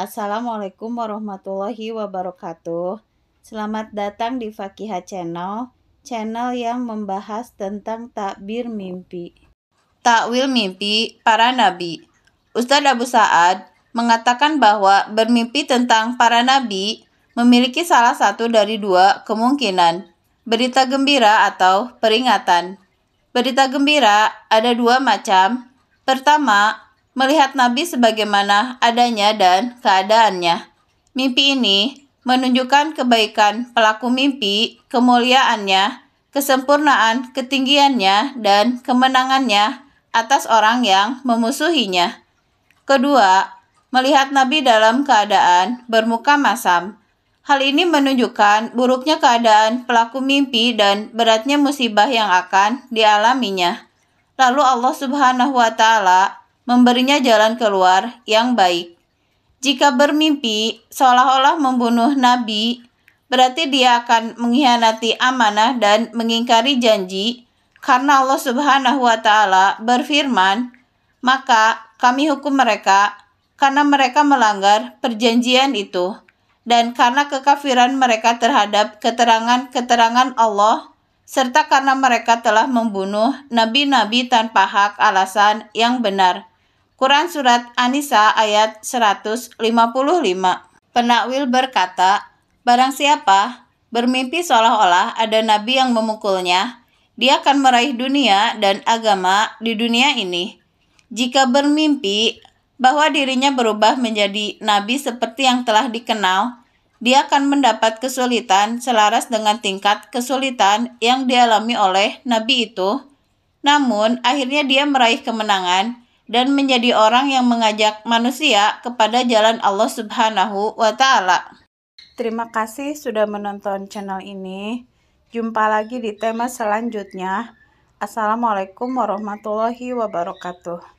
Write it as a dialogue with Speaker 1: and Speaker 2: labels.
Speaker 1: Assalamualaikum warahmatullahi wabarakatuh. Selamat datang di Fakihah Channel, channel yang membahas tentang takbir mimpi. Takwil mimpi para nabi. Ustadz Abu Sa'ad mengatakan bahwa bermimpi tentang para nabi memiliki salah satu dari dua kemungkinan, berita gembira atau peringatan. Berita gembira ada dua macam. Pertama, melihat Nabi sebagaimana adanya dan keadaannya. Mimpi ini menunjukkan kebaikan pelaku mimpi, kemuliaannya, kesempurnaan, ketinggiannya, dan kemenangannya atas orang yang memusuhinya. Kedua, melihat Nabi dalam keadaan bermuka masam. Hal ini menunjukkan buruknya keadaan pelaku mimpi dan beratnya musibah yang akan dialaminya. Lalu Allah Subhanahu wa taala memberinya jalan keluar yang baik. Jika bermimpi seolah-olah membunuh nabi, berarti dia akan mengkhianati amanah dan mengingkari janji, karena Allah Subhanahu wa Ta'ala berfirman, "Maka kami hukum mereka karena mereka melanggar perjanjian itu." dan karena kekafiran mereka terhadap keterangan-keterangan Allah, serta karena mereka telah membunuh nabi-nabi tanpa hak alasan yang benar. Quran Surat An-Nisa ayat 155 Penakwil berkata, Barang siapa bermimpi seolah-olah ada nabi yang memukulnya, dia akan meraih dunia dan agama di dunia ini. Jika bermimpi bahwa dirinya berubah menjadi nabi seperti yang telah dikenal, dia akan mendapat kesulitan selaras dengan tingkat kesulitan yang dialami oleh nabi itu. Namun, akhirnya dia meraih kemenangan dan menjadi orang yang mengajak manusia kepada jalan Allah Subhanahu wa taala. Terima kasih sudah menonton channel ini. Jumpa lagi di tema selanjutnya. Assalamualaikum warahmatullahi wabarakatuh.